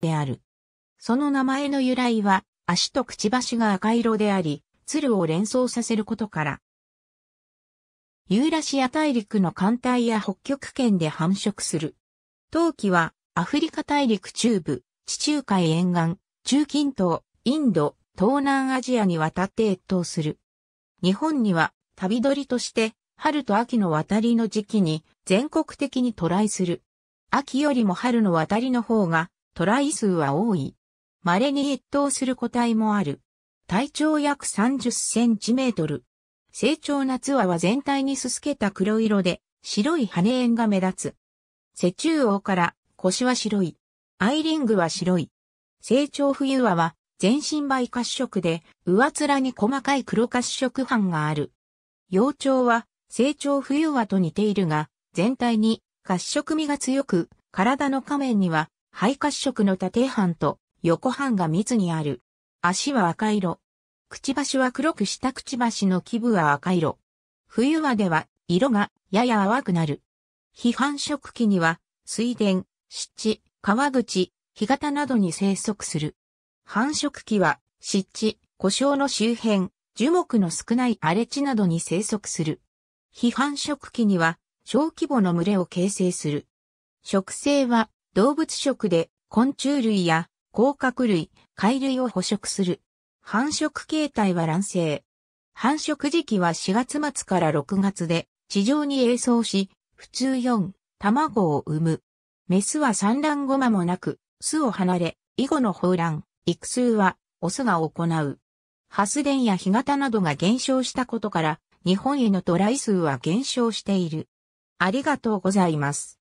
である。その名前の由来は、足とくちばしが赤色であり、鶴を連想させることから。ユーラシア大陸の寒帯や北極圏で繁殖する。冬季は、アフリカ大陸中部、地中海沿岸、中近東、インド、東南アジアに渡って越冬する。日本には、旅鳥として、春と秋の渡りの時期に全国的に渡来する。秋よりも春の渡りの方がトライ数は多い。稀に越冬する個体もある。体長約30センチメートル。成長夏和は全体にすすけた黒色で、白い羽縁が目立つ。セチュウオウから腰は白い。アイリングは白い。成長冬和は全身梅褐色で、上面に細かい黒褐色斑がある。幼鳥は成長冬和と似ているが、全体に褐色味が強く、体の下面には肺褐色の縦半と横半が密にある。足は赤色。くちばしは黒くしたくちばしの基部は赤色。冬はでは色がやや淡くなる。非繁殖期には水田、湿地、川口、干潟などに生息する。繁殖期は湿地、故障の周辺、樹木の少ない荒れ地などに生息する。非繁殖期には小規模の群れを形成する。植生は動物食で昆虫類や甲殻類、貝類を捕食する。繁殖形態は卵生。繁殖時期は4月末から6月で地上に映像し、普通4、卵を産む。メスは産卵後間もなく、巣を離れ、以後の放卵、育数は、オスが行う。発電や干潟などが減少したことから、日本への渡来数は減少している。ありがとうございます。